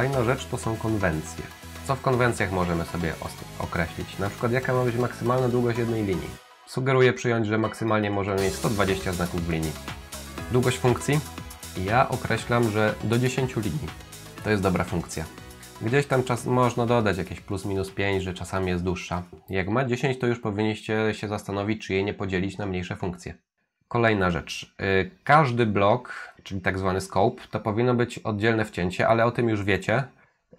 Kolejna rzecz to są konwencje. Co w konwencjach możemy sobie określić? Na przykład jaka ma być maksymalna długość jednej linii? Sugeruję przyjąć, że maksymalnie możemy mieć 120 znaków w linii. Długość funkcji? Ja określam, że do 10 linii. To jest dobra funkcja. Gdzieś tam czas można dodać jakieś plus minus 5, że czasami jest dłuższa. Jak ma 10, to już powinniście się zastanowić, czy jej nie podzielić na mniejsze funkcje. Kolejna rzecz. Y, każdy blok czyli tak zwany scope, to powinno być oddzielne wcięcie, ale o tym już wiecie.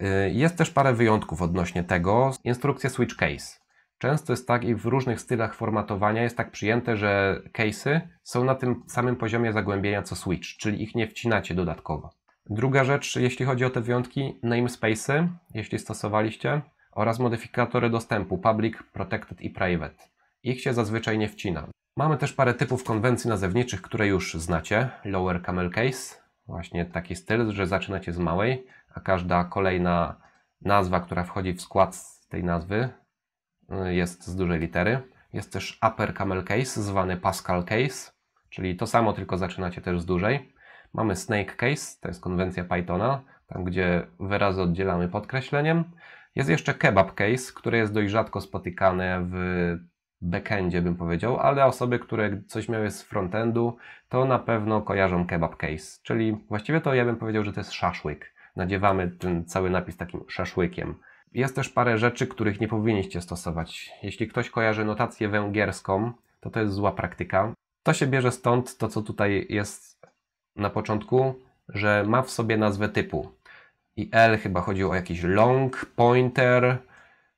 Y, jest też parę wyjątków odnośnie tego. Instrukcja switch case. Często jest tak i w różnych stylach formatowania jest tak przyjęte, że case'y są na tym samym poziomie zagłębienia co switch, czyli ich nie wcinacie dodatkowo. Druga rzecz, jeśli chodzi o te wyjątki, namespace'y, jeśli stosowaliście, oraz modyfikatory dostępu public, protected i private. Ich się zazwyczaj nie wcina. Mamy też parę typów konwencji nazewniczych, które już znacie. Lower camel case, właśnie taki styl, że zaczynacie z małej, a każda kolejna nazwa, która wchodzi w skład tej nazwy y, jest z dużej litery. Jest też upper camel case, zwany Pascal case, czyli to samo, tylko zaczynacie też z dużej. Mamy snake case, to jest konwencja Pythona, tam gdzie wyrazy oddzielamy podkreśleniem. Jest jeszcze kebab case, które jest dość rzadko spotykane w backendzie, bym powiedział, ale osoby, które coś miały z frontendu, to na pewno kojarzą kebab case, czyli właściwie to ja bym powiedział, że to jest szaszłyk. Nadziewamy ten cały napis takim szaszłykiem. Jest też parę rzeczy, których nie powinniście stosować. Jeśli ktoś kojarzy notację węgierską, to to jest zła praktyka. To się bierze stąd, to co tutaj jest na początku, że ma w sobie nazwę typu. I L chyba chodziło o jakiś long, pointer,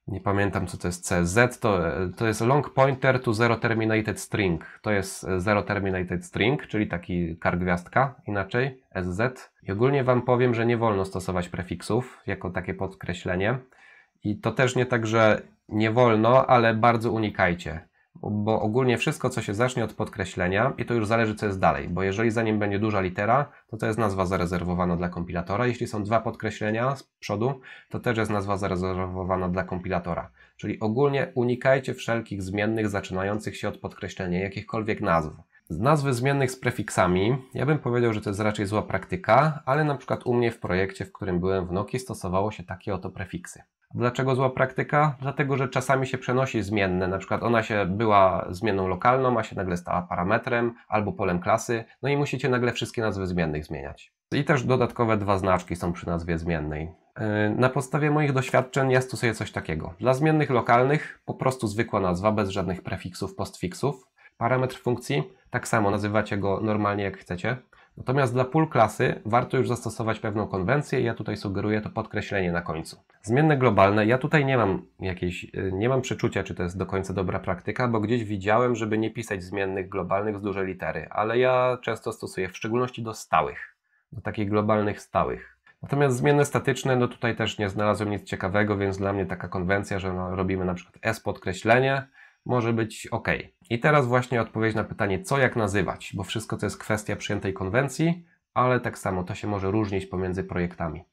nie pamiętam co to jest CZ, to, to jest long pointer to zero terminated string. To jest e, zero terminated string, czyli taki kar gwiazdka inaczej, SZ. I ogólnie Wam powiem, że nie wolno stosować prefiksów jako takie podkreślenie. I to też nie tak, że nie wolno, ale bardzo unikajcie bo ogólnie wszystko, co się zacznie od podkreślenia, i to już zależy, co jest dalej, bo jeżeli za nim będzie duża litera, to to jest nazwa zarezerwowana dla kompilatora. Jeśli są dwa podkreślenia z przodu, to też jest nazwa zarezerwowana dla kompilatora. Czyli ogólnie unikajcie wszelkich zmiennych zaczynających się od podkreślenia, jakichkolwiek nazw. Z nazwy zmiennych z prefiksami, ja bym powiedział, że to jest raczej zła praktyka, ale na przykład u mnie w projekcie, w którym byłem w Nokii, stosowało się takie oto prefiksy. Dlaczego zła praktyka? Dlatego, że czasami się przenosi zmienne, na przykład ona się była zmienną lokalną, a się nagle stała parametrem albo polem klasy, no i musicie nagle wszystkie nazwy zmiennych zmieniać. I też dodatkowe dwa znaczki są przy nazwie zmiennej. Yy, na podstawie moich doświadczeń ja stosuję coś takiego. Dla zmiennych lokalnych po prostu zwykła nazwa bez żadnych prefiksów, postfiksów. Parametr funkcji, tak samo nazywacie go normalnie jak chcecie. Natomiast dla pól klasy warto już zastosować pewną konwencję, ja tutaj sugeruję to podkreślenie na końcu. Zmienne globalne, ja tutaj nie mam jakiejś, y, nie mam przeczucia, czy to jest do końca dobra praktyka, bo gdzieś widziałem, żeby nie pisać zmiennych globalnych z dużej litery, ale ja często stosuję, w szczególności do stałych, do takich globalnych stałych. Natomiast zmienne statyczne, no tutaj też nie znalazłem nic ciekawego, więc dla mnie taka konwencja, że no, robimy na przykład S podkreślenie, może być ok. I teraz właśnie odpowiedź na pytanie, co jak nazywać, bo wszystko to jest kwestia przyjętej konwencji, ale tak samo to się może różnić pomiędzy projektami.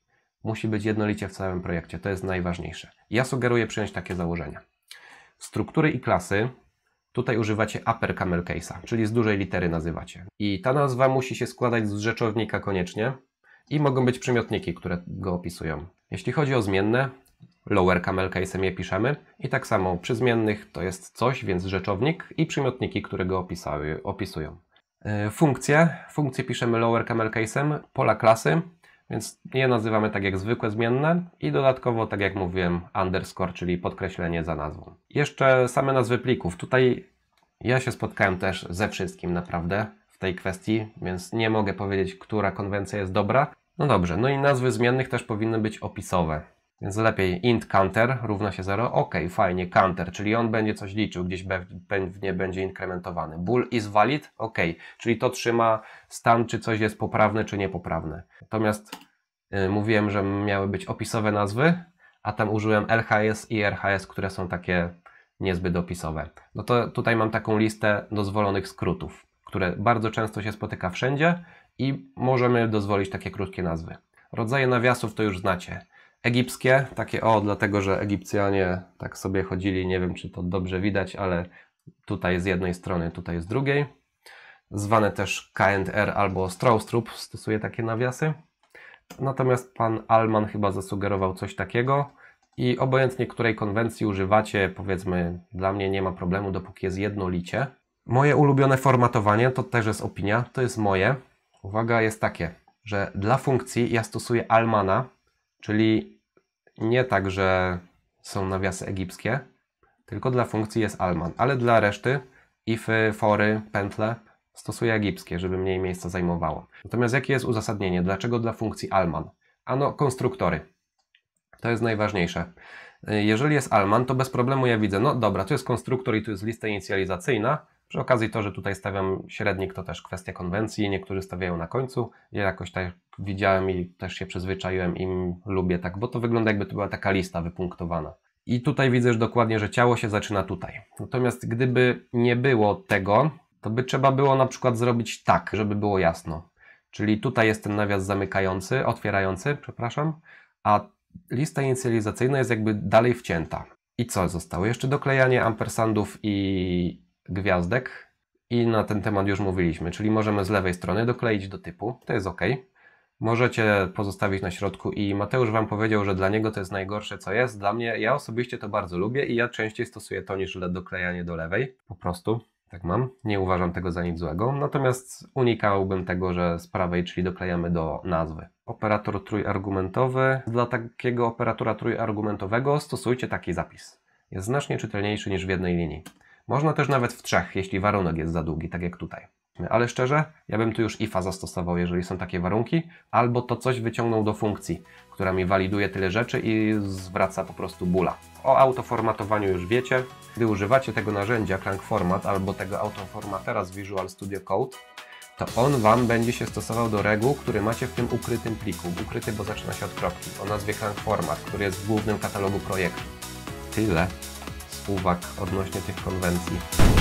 Musi być jednolicie w całym projekcie, to jest najważniejsze. Ja sugeruję przyjąć takie założenia. Struktury i klasy Tutaj używacie upper camel case'a, czyli z dużej litery nazywacie. I ta nazwa musi się składać z rzeczownika koniecznie i mogą być przymiotniki, które go opisują. Jeśli chodzi o zmienne, lower camel case'em je piszemy. I tak samo przy zmiennych to jest coś, więc rzeczownik i przymiotniki, które go opisały, opisują. E, funkcje. Funkcje piszemy lower camel caseem, pola klasy, więc je nazywamy tak jak zwykłe zmienne i dodatkowo, tak jak mówiłem, underscore, czyli podkreślenie za nazwą. Jeszcze same nazwy plików. Tutaj ja się spotkałem też ze wszystkim naprawdę w tej kwestii, więc nie mogę powiedzieć, która konwencja jest dobra. No dobrze, no i nazwy zmiennych też powinny być opisowe. Więc lepiej int counter równa się 0, ok, fajnie, counter, czyli on będzie coś liczył, gdzieś pewnie będzie inkrementowany. Bool is valid, ok, czyli to trzyma stan, czy coś jest poprawne, czy niepoprawne. Natomiast yy, mówiłem, że miały być opisowe nazwy, a tam użyłem LHS i RHS, które są takie niezbyt opisowe. No to tutaj mam taką listę dozwolonych skrótów, które bardzo często się spotyka wszędzie i możemy dozwolić takie krótkie nazwy. Rodzaje nawiasów to już znacie egipskie, takie o, dlatego że Egipcjanie tak sobie chodzili, nie wiem czy to dobrze widać, ale tutaj z jednej strony, tutaj z drugiej. Zwane też KNR albo Stroustrup stosuje takie nawiasy. Natomiast pan Alman chyba zasugerował coś takiego i obojętnie której konwencji używacie, powiedzmy, dla mnie nie ma problemu, dopóki jest jednolicie. Moje ulubione formatowanie, to też jest opinia, to jest moje. Uwaga, jest takie, że dla funkcji ja stosuję Almana, Czyli nie tak, że są nawiasy egipskie, tylko dla funkcji jest Alman, ale dla reszty ify, fory, pętle stosuje egipskie, żeby mniej miejsca zajmowało. Natomiast jakie jest uzasadnienie? Dlaczego dla funkcji Alman? Ano, konstruktory. To jest najważniejsze. Jeżeli jest Alman, to bez problemu ja widzę, no dobra, tu jest konstruktor i tu jest lista inicjalizacyjna, przy okazji to, że tutaj stawiam średnik, to też kwestia konwencji. Niektórzy stawiają na końcu. Ja jakoś tak widziałem i też się przyzwyczaiłem i lubię tak, bo to wygląda jakby to była taka lista wypunktowana. I tutaj widzę już dokładnie, że ciało się zaczyna tutaj. Natomiast gdyby nie było tego, to by trzeba było na przykład zrobić tak, żeby było jasno. Czyli tutaj jest ten nawias zamykający, otwierający, przepraszam, a lista inicjalizacyjna jest jakby dalej wcięta. I co zostało? Jeszcze doklejanie ampersandów i, gwiazdek i na ten temat już mówiliśmy, czyli możemy z lewej strony dokleić do typu, to jest ok. Możecie pozostawić na środku i Mateusz Wam powiedział, że dla niego to jest najgorsze co jest. Dla mnie, ja osobiście to bardzo lubię i ja częściej stosuję to niż doklejanie do lewej, po prostu. Tak mam. Nie uważam tego za nic złego. Natomiast unikałbym tego, że z prawej, czyli doklejamy do nazwy. Operator trójargumentowy. Dla takiego operatora trójargumentowego stosujcie taki zapis. Jest znacznie czytelniejszy niż w jednej linii. Można też nawet w trzech, jeśli warunek jest za długi, tak jak tutaj. Ale szczerze, ja bym tu już IFA zastosował, jeżeli są takie warunki, albo to coś wyciągnął do funkcji, która mi waliduje tyle rzeczy i zwraca po prostu bóla. O autoformatowaniu już wiecie. Gdy używacie tego narzędzia Crank Format albo tego autoformatera z Visual Studio Code, to on Wam będzie się stosował do reguł, które macie w tym ukrytym pliku. Ukryty, bo zaczyna się od kropki, o nazwie Crank Format, który jest w głównym katalogu projektu. Tyle uwag odnośnie tych konwencji.